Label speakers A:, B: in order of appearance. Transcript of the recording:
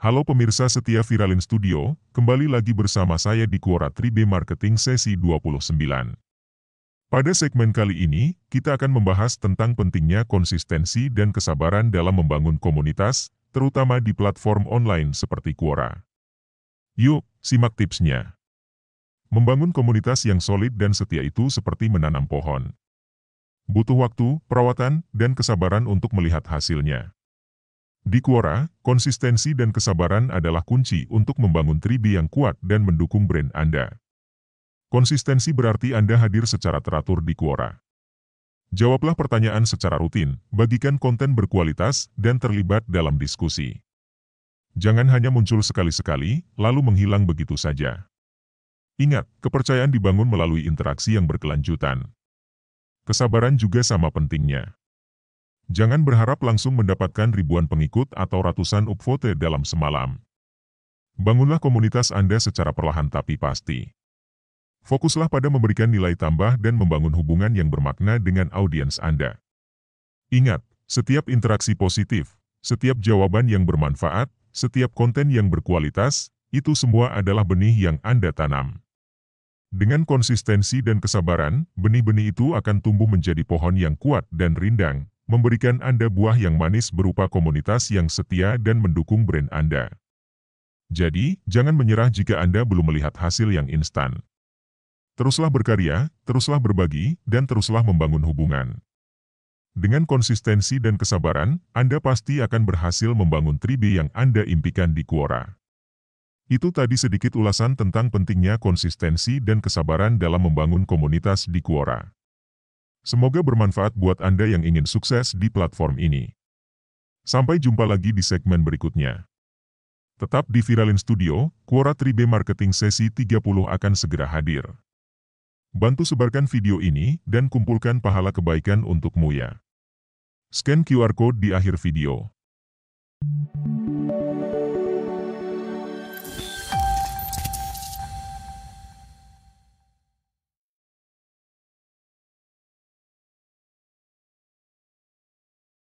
A: Halo pemirsa setia Viralin Studio, kembali lagi bersama saya di Quora 3B Marketing Sesi 29. Pada segmen kali ini, kita akan membahas tentang pentingnya konsistensi dan kesabaran dalam membangun komunitas, terutama di platform online seperti Quora. Yuk, simak tipsnya. Membangun komunitas yang solid dan setia itu seperti menanam pohon. Butuh waktu, perawatan, dan kesabaran untuk melihat hasilnya. Di Quora, konsistensi dan kesabaran adalah kunci untuk membangun tribi yang kuat dan mendukung brand Anda. Konsistensi berarti Anda hadir secara teratur di Quora. Jawablah pertanyaan secara rutin, bagikan konten berkualitas, dan terlibat dalam diskusi. Jangan hanya muncul sekali-sekali, lalu menghilang begitu saja. Ingat, kepercayaan dibangun melalui interaksi yang berkelanjutan. Kesabaran juga sama pentingnya. Jangan berharap langsung mendapatkan ribuan pengikut atau ratusan upvote dalam semalam. Bangunlah komunitas Anda secara perlahan tapi pasti. Fokuslah pada memberikan nilai tambah dan membangun hubungan yang bermakna dengan audiens Anda. Ingat, setiap interaksi positif, setiap jawaban yang bermanfaat, setiap konten yang berkualitas, itu semua adalah benih yang Anda tanam. Dengan konsistensi dan kesabaran, benih-benih itu akan tumbuh menjadi pohon yang kuat dan rindang, memberikan Anda buah yang manis berupa komunitas yang setia dan mendukung brand Anda. Jadi, jangan menyerah jika Anda belum melihat hasil yang instan. Teruslah berkarya, teruslah berbagi, dan teruslah membangun hubungan. Dengan konsistensi dan kesabaran, Anda pasti akan berhasil membangun tribe yang Anda impikan di Quora. Itu tadi sedikit ulasan tentang pentingnya konsistensi dan kesabaran dalam membangun komunitas di Quora. Semoga bermanfaat buat Anda yang ingin sukses di platform ini. Sampai jumpa lagi di segmen berikutnya. Tetap di Viralin Studio, Quora 3B Marketing Sesi 30 akan segera hadir. Bantu sebarkan video ini dan kumpulkan pahala kebaikan untukmu ya. Scan QR Code di akhir video.